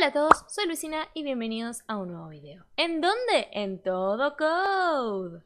Hola a todos, soy Luisina y bienvenidos a un nuevo video. ¿En dónde? En todo code.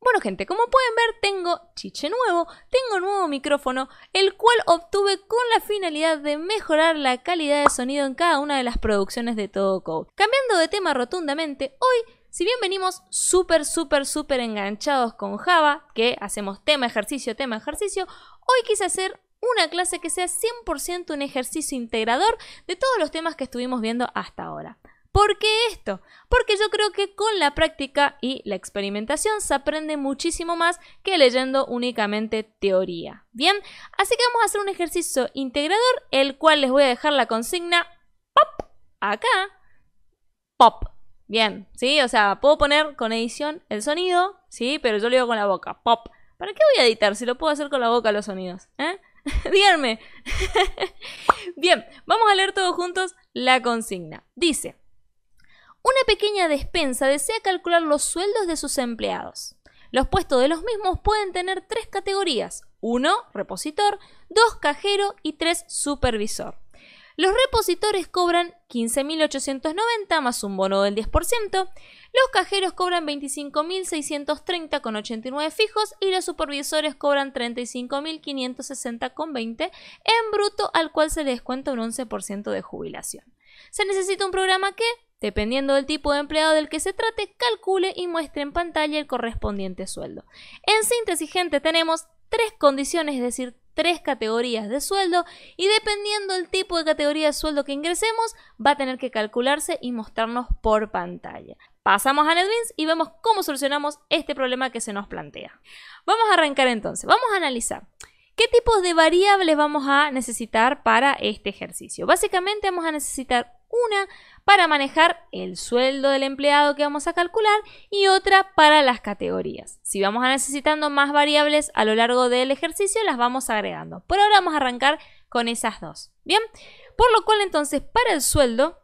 Bueno gente, como pueden ver tengo chiche nuevo, tengo un nuevo micrófono, el cual obtuve con la finalidad de mejorar la calidad de sonido en cada una de las producciones de todo Code. Cambiando de tema rotundamente, hoy si bien venimos súper, súper, súper enganchados con Java, que hacemos tema, ejercicio, tema, ejercicio, hoy quise hacer una clase que sea 100% un ejercicio integrador de todos los temas que estuvimos viendo hasta ahora. ¿Por qué esto? Porque yo creo que con la práctica y la experimentación se aprende muchísimo más que leyendo únicamente teoría. Bien, así que vamos a hacer un ejercicio integrador, el cual les voy a dejar la consigna pop acá, pop Bien, ¿sí? O sea, puedo poner con edición el sonido, ¿sí? Pero yo lo digo con la boca, pop. ¿Para qué voy a editar si lo puedo hacer con la boca los sonidos? ¿Eh? Díganme. Bien, vamos a leer todos juntos la consigna. Dice, una pequeña despensa desea calcular los sueldos de sus empleados. Los puestos de los mismos pueden tener tres categorías. Uno, Repositor, dos, Cajero y tres, Supervisor. Los repositores cobran 15.890 más un bono del 10%, los cajeros cobran con 89 fijos y los supervisores cobran con 20 en bruto al cual se les descuenta un 11% de jubilación. Se necesita un programa que, dependiendo del tipo de empleado del que se trate, calcule y muestre en pantalla el correspondiente sueldo. En síntesis, gente, tenemos tres condiciones, es decir, tres categorías de sueldo y dependiendo del tipo de categoría de sueldo que ingresemos va a tener que calcularse y mostrarnos por pantalla. Pasamos a NetBeans y vemos cómo solucionamos este problema que se nos plantea. Vamos a arrancar entonces, vamos a analizar. ¿Qué tipos de variables vamos a necesitar para este ejercicio? Básicamente vamos a necesitar una para manejar el sueldo del empleado que vamos a calcular y otra para las categorías. Si vamos a necesitando más variables a lo largo del ejercicio, las vamos agregando. Por ahora vamos a arrancar con esas dos. Bien, por lo cual entonces para el sueldo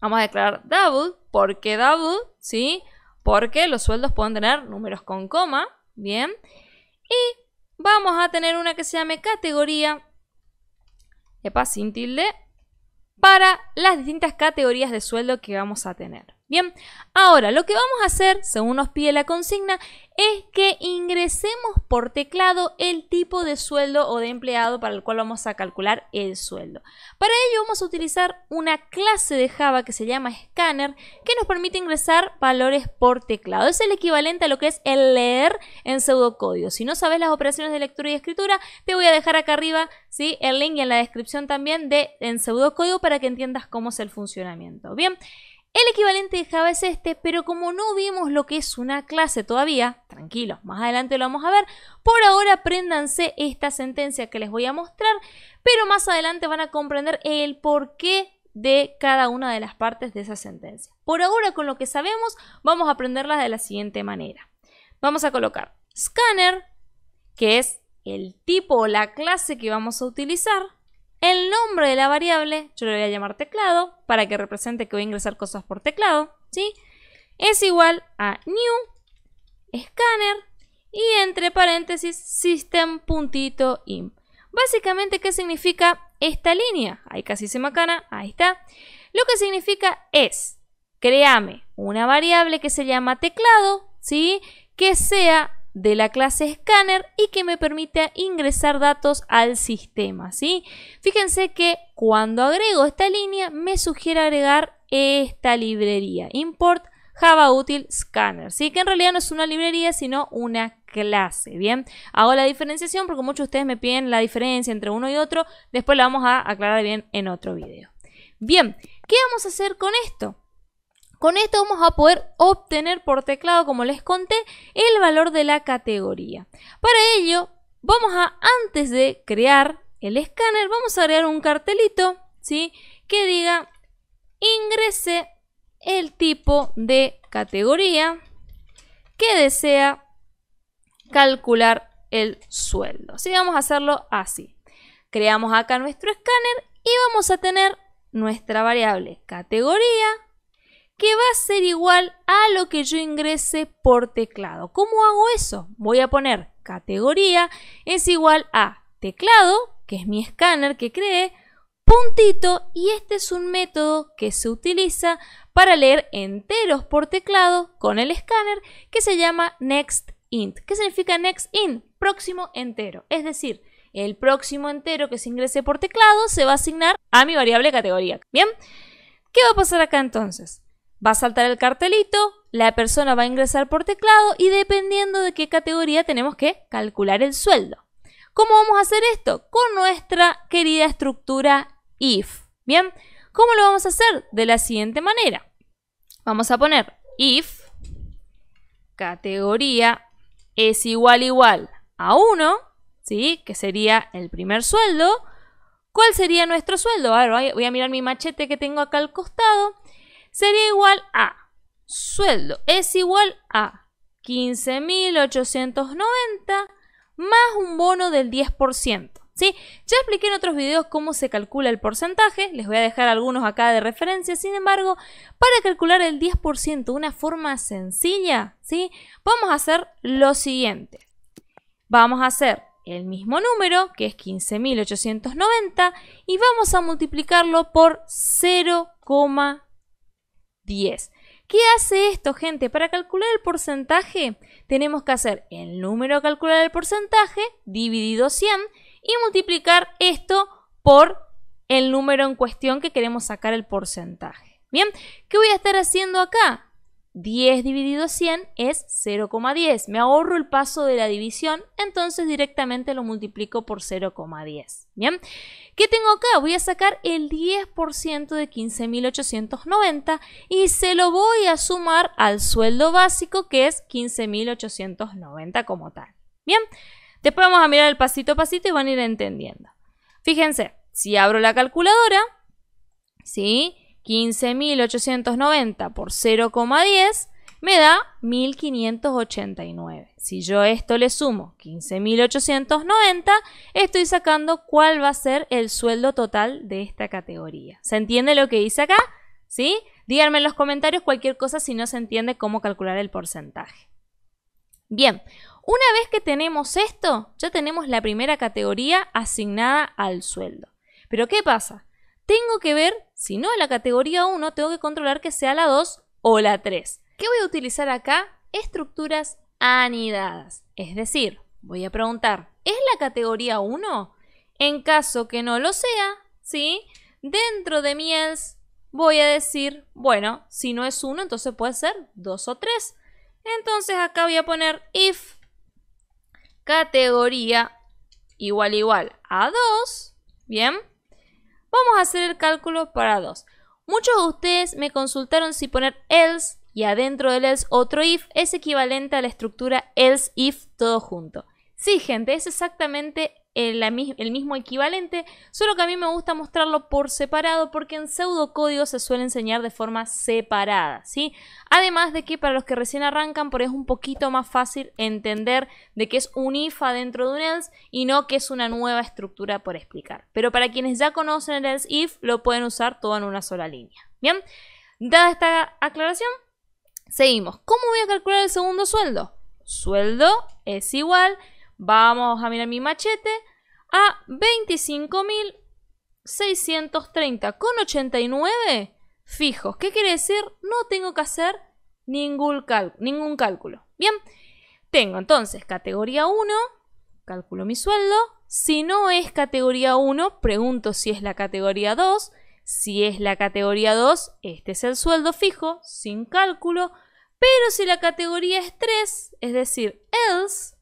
vamos a declarar double. ¿Por qué double? ¿Sí? Porque los sueldos pueden tener números con coma. Bien. Y vamos a tener una que se llame categoría. Epa, sin tilde para las distintas categorías de sueldo que vamos a tener. Bien, ahora lo que vamos a hacer, según nos pide la consigna, es que ingresemos por teclado el tipo de sueldo o de empleado para el cual vamos a calcular el sueldo. Para ello vamos a utilizar una clase de Java que se llama Scanner que nos permite ingresar valores por teclado. Es el equivalente a lo que es el leer en pseudocódigo. Si no sabes las operaciones de lectura y escritura, te voy a dejar acá arriba ¿sí? el link y en la descripción también de en pseudocódigo para que entiendas cómo es el funcionamiento. Bien. El equivalente de Java es este, pero como no vimos lo que es una clase todavía, tranquilos, más adelante lo vamos a ver, por ahora apréndanse esta sentencia que les voy a mostrar, pero más adelante van a comprender el porqué de cada una de las partes de esa sentencia. Por ahora, con lo que sabemos, vamos a aprenderla de la siguiente manera. Vamos a colocar scanner, que es el tipo o la clase que vamos a utilizar, el nombre de la variable, yo le voy a llamar teclado, para que represente que voy a ingresar cosas por teclado, ¿sí? Es igual a new, scanner, y entre paréntesis, system.imp. Básicamente, ¿qué significa esta línea? Ahí casi se me macana, ahí está. Lo que significa es, créame una variable que se llama teclado, ¿sí? Que sea de la clase Scanner y que me permite ingresar datos al sistema. ¿sí? Fíjense que cuando agrego esta línea me sugiere agregar esta librería, import Java Util Scanner, ¿sí? que en realidad no es una librería sino una clase. Bien, hago la diferenciación porque muchos de ustedes me piden la diferencia entre uno y otro, después la vamos a aclarar bien en otro video. Bien, ¿qué vamos a hacer con esto? Con esto vamos a poder obtener por teclado, como les conté, el valor de la categoría. Para ello, vamos a, antes de crear el escáner, vamos a crear un cartelito, ¿sí? Que diga, ingrese el tipo de categoría que desea calcular el sueldo. ¿sí? Vamos a hacerlo así. Creamos acá nuestro escáner y vamos a tener nuestra variable categoría que va a ser igual a lo que yo ingrese por teclado. ¿Cómo hago eso? Voy a poner categoría es igual a teclado, que es mi escáner que cree, puntito y este es un método que se utiliza para leer enteros por teclado con el escáner que se llama next int. ¿Qué significa next int? Próximo entero. Es decir, el próximo entero que se ingrese por teclado se va a asignar a mi variable categoría. ¿Bien? ¿Qué va a pasar acá entonces? Va a saltar el cartelito, la persona va a ingresar por teclado y dependiendo de qué categoría tenemos que calcular el sueldo. ¿Cómo vamos a hacer esto? Con nuestra querida estructura if. Bien, ¿cómo lo vamos a hacer? De la siguiente manera. Vamos a poner if categoría es igual igual a 1, ¿sí? que sería el primer sueldo. ¿Cuál sería nuestro sueldo? A voy a mirar mi machete que tengo acá al costado sería igual a sueldo es igual a 15.890 más un bono del 10%. ¿sí? Ya expliqué en otros videos cómo se calcula el porcentaje, les voy a dejar algunos acá de referencia, sin embargo, para calcular el 10% de una forma sencilla, ¿sí? vamos a hacer lo siguiente. Vamos a hacer el mismo número, que es 15.890, y vamos a multiplicarlo por 0,5. 10. ¿Qué hace esto, gente? Para calcular el porcentaje tenemos que hacer el número a calcular el porcentaje dividido 100 y multiplicar esto por el número en cuestión que queremos sacar el porcentaje. Bien, ¿qué voy a estar haciendo acá? 10 dividido 100 es 0,10. Me ahorro el paso de la división, entonces directamente lo multiplico por 0,10. ¿Bien? ¿Qué tengo acá? Voy a sacar el 10% de 15.890 y se lo voy a sumar al sueldo básico que es 15.890 como tal. ¿Bien? Después vamos a mirar el pasito a pasito y van a ir entendiendo. Fíjense, si abro la calculadora, ¿sí? 15.890 por 0,10 me da 1.589. Si yo esto le sumo 15.890, estoy sacando cuál va a ser el sueldo total de esta categoría. ¿Se entiende lo que hice acá? ¿Sí? Díganme en los comentarios cualquier cosa si no se entiende cómo calcular el porcentaje. Bien, una vez que tenemos esto, ya tenemos la primera categoría asignada al sueldo. Pero ¿qué pasa? tengo que ver, si no es la categoría 1, tengo que controlar que sea la 2 o la 3. ¿Qué voy a utilizar acá? Estructuras anidadas. Es decir, voy a preguntar, ¿es la categoría 1? En caso que no lo sea, ¿sí? Dentro de mi else voy a decir, bueno, si no es 1, entonces puede ser 2 o 3. Entonces acá voy a poner if categoría igual igual a 2, ¿bien? Vamos a hacer el cálculo para dos. Muchos de ustedes me consultaron si poner else y adentro del else otro if es equivalente a la estructura else if todo junto. Sí, gente, es exactamente eh, el, mismo equivalente, solo que a mí me gusta mostrarlo por separado porque en pseudocódigo se suele enseñar de forma separada, ¿sí? Además de que para los que recién arrancan, por es un poquito más fácil entender de que es un if dentro de un else y no que es una nueva estructura por explicar. Pero para quienes ya conocen el else if, lo pueden usar todo en una sola línea, ¿bien? Dada esta aclaración, seguimos. ¿Cómo voy a calcular el segundo sueldo? Sueldo es igual Vamos a mirar mi machete a 25.630,89 fijos. ¿Qué quiere decir? No tengo que hacer ningún, cálculo. Bien, tengo entonces categoría 1, calculo mi sueldo. Si no es categoría 1, pregunto si es la categoría 2. Si es la categoría 2, este es el sueldo fijo, sin cálculo. Pero si la categoría es 3, es decir, else,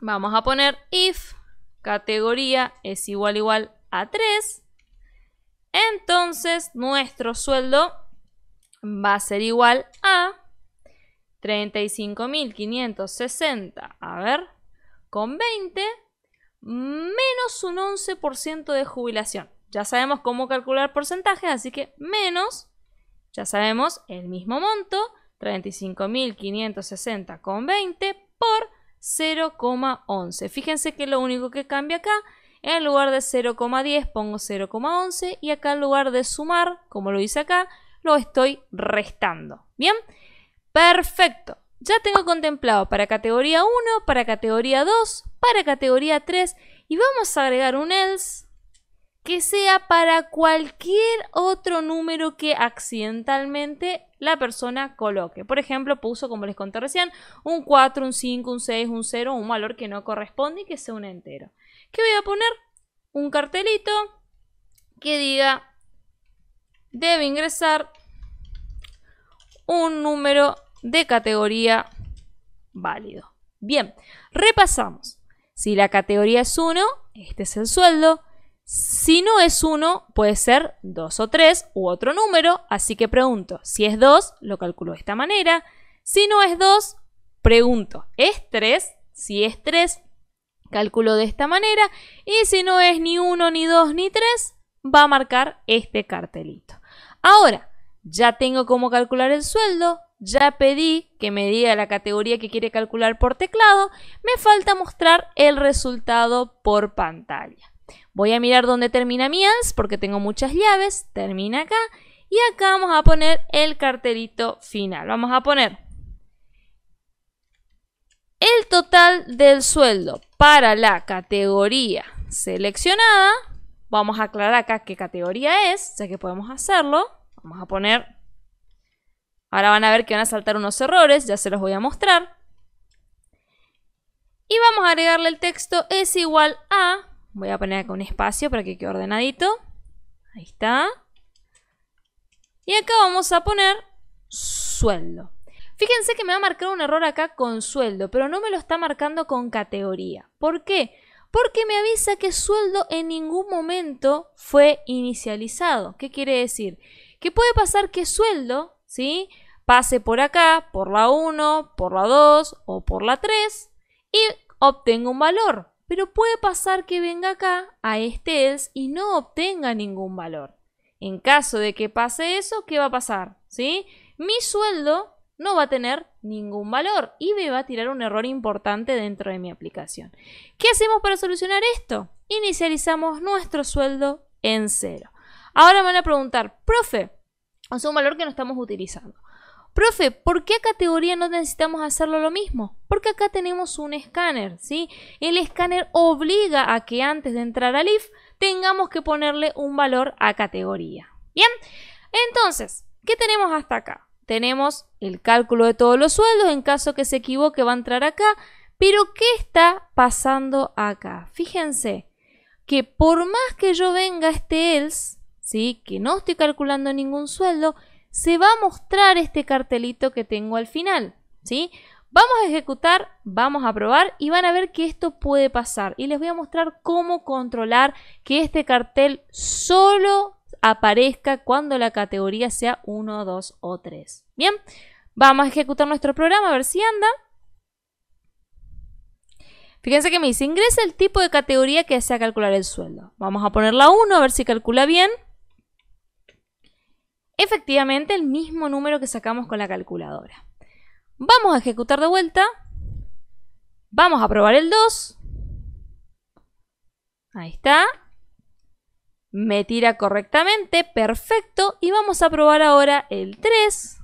Vamos a poner if categoría es igual igual a 3. Entonces nuestro sueldo va a ser igual a 35.560, a ver, con 20 menos un 11% de jubilación. Ya sabemos cómo calcular porcentajes, así que menos, ya sabemos, el mismo monto, 35.560 con 20 por 0,11. Fíjense que lo único que cambia acá, en lugar de 0,10 pongo 0,11 y acá en lugar de sumar, como lo hice acá, lo estoy restando. ¿Bien? Perfecto. Ya tengo contemplado para categoría 1, para categoría 2, para categoría 3 y vamos a agregar un else que sea para cualquier otro número que accidentalmente la persona coloque. Por ejemplo, puso, como les conté recién, un 4, un 5, un 6, un 0, un valor que no corresponde y que sea un entero. ¿Qué voy a poner? Un cartelito que diga, debe ingresar un número de categoría válido. Bien, repasamos. Si la categoría es 1, este es el sueldo. Si no es 1, puede ser 2 o 3 u otro número, así que pregunto, si es 2, lo calculo de esta manera. Si no es 2, pregunto, ¿es 3? Si es 3, calculo de esta manera. Y si no es ni 1, ni 2, ni 3, va a marcar este cartelito. Ahora, ya tengo cómo calcular el sueldo, ya pedí que me diga la categoría que quiere calcular por teclado, me falta mostrar el resultado por pantalla. Voy a mirar dónde termina mi porque tengo muchas llaves. Termina acá. Y acá vamos a poner el carterito final. Vamos a poner el total del sueldo para la categoría seleccionada. Vamos a aclarar acá qué categoría es, ya que podemos hacerlo. Vamos a poner... Ahora van a ver que van a saltar unos errores, ya se los voy a mostrar. Y vamos a agregarle el texto es igual a Voy a poner acá un espacio para que quede ordenadito. Ahí está. Y acá vamos a poner sueldo. Fíjense que me va a marcar un error acá con sueldo, pero no me lo está marcando con categoría. ¿Por qué? Porque me avisa que sueldo en ningún momento fue inicializado. ¿Qué quiere decir? Que puede pasar que sueldo, ¿sí? Pase por acá, por la 1, por la 2 o por la 3 y obtenga un valor pero puede pasar que venga acá a este else y no obtenga ningún valor. En caso de que pase eso, ¿qué va a pasar? ¿Sí? Mi sueldo no va a tener ningún valor y me va a tirar un error importante dentro de mi aplicación. ¿Qué hacemos para solucionar esto? Inicializamos nuestro sueldo en cero. Ahora me van a preguntar, profe, es un valor que no estamos utilizando. Profe, ¿por qué a categoría no necesitamos hacerlo lo mismo? Porque acá tenemos un escáner, ¿sí? El escáner obliga a que antes de entrar al if tengamos que ponerle un valor a categoría. Bien, entonces, ¿qué tenemos hasta acá? Tenemos el cálculo de todos los sueldos, en caso que se equivoque va a entrar acá, pero ¿qué está pasando acá? Fíjense que por más que yo venga este else, ¿sí? que no estoy calculando ningún sueldo, se va a mostrar este cartelito que tengo al final, ¿sí? Vamos a ejecutar, vamos a probar y van a ver que esto puede pasar. Y les voy a mostrar cómo controlar que este cartel solo aparezca cuando la categoría sea 1, 2 o 3. Bien, vamos a ejecutar nuestro programa a ver si anda. Fíjense que me dice, ingresa el tipo de categoría que desea calcular el sueldo. Vamos a poner la 1 a ver si calcula bien efectivamente el mismo número que sacamos con la calculadora. Vamos a ejecutar de vuelta. Vamos a probar el 2. Ahí está. Me tira correctamente, perfecto. Y vamos a probar ahora el 3.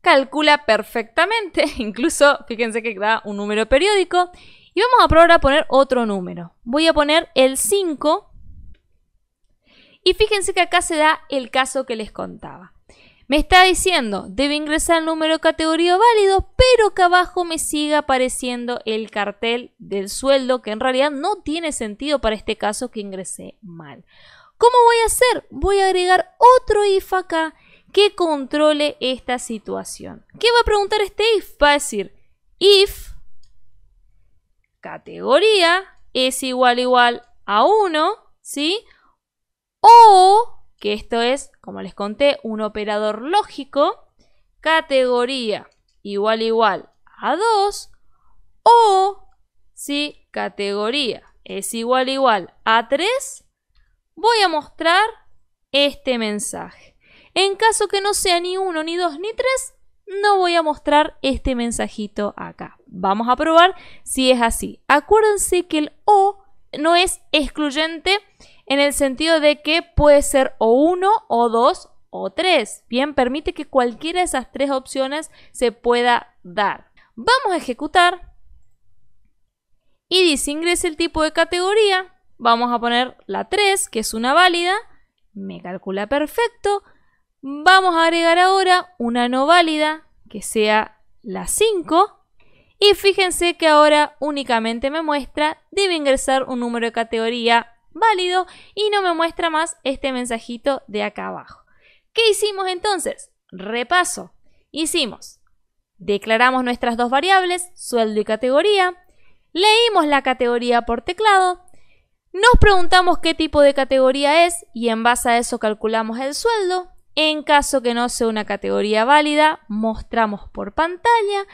Calcula perfectamente, incluso fíjense que da un número periódico. Y vamos a probar a poner otro número. Voy a poner el 5 y fíjense que acá se da el caso que les contaba. Me está diciendo, debe ingresar el número categoría válido, pero que abajo me siga apareciendo el cartel del sueldo, que en realidad no tiene sentido para este caso que ingresé mal. ¿Cómo voy a hacer? Voy a agregar otro if acá que controle esta situación. ¿Qué va a preguntar este if? Va a decir if categoría es igual igual a 1, ¿sí? O, que esto es, como les conté, un operador lógico, categoría igual igual a 2, o si categoría es igual igual a 3, voy a mostrar este mensaje. En caso que no sea ni 1, ni 2, ni 3, no voy a mostrar este mensajito acá. Vamos a probar si es así. Acuérdense que el O no es excluyente en el sentido de que puede ser o uno o dos o tres. Bien, permite que cualquiera de esas tres opciones se pueda dar. Vamos a ejecutar y dice ingrese el tipo de categoría. Vamos a poner la 3, que es una válida. Me calcula perfecto. Vamos a agregar ahora una no válida, que sea la 5. Y fíjense que ahora únicamente me muestra, debe ingresar un número de categoría válido y no me muestra más este mensajito de acá abajo. ¿Qué hicimos entonces? Repaso. Hicimos, declaramos nuestras dos variables, sueldo y categoría, leímos la categoría por teclado, nos preguntamos qué tipo de categoría es y en base a eso calculamos el sueldo. En caso que no sea una categoría válida, mostramos por pantalla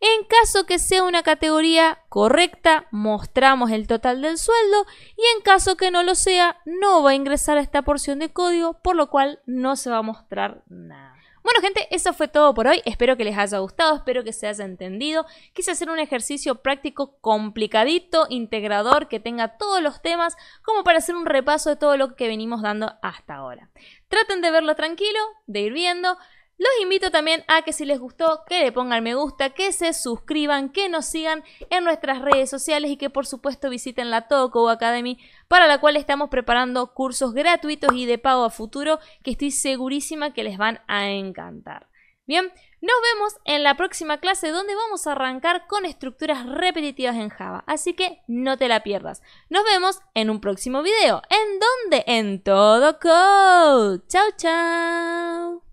en caso que sea una categoría correcta, mostramos el total del sueldo y en caso que no lo sea, no va a ingresar a esta porción de código, por lo cual no se va a mostrar nada. Bueno gente, eso fue todo por hoy, espero que les haya gustado, espero que se haya entendido. Quise hacer un ejercicio práctico complicadito, integrador, que tenga todos los temas, como para hacer un repaso de todo lo que venimos dando hasta ahora. Traten de verlo tranquilo, de ir viendo, los invito también a que si les gustó, que le pongan me gusta, que se suscriban, que nos sigan en nuestras redes sociales y que por supuesto visiten la Toco Academy, para la cual estamos preparando cursos gratuitos y de pago a futuro que estoy segurísima que les van a encantar. Bien, nos vemos en la próxima clase donde vamos a arrancar con estructuras repetitivas en Java, así que no te la pierdas. Nos vemos en un próximo video, en dónde? en todo Chao, chao.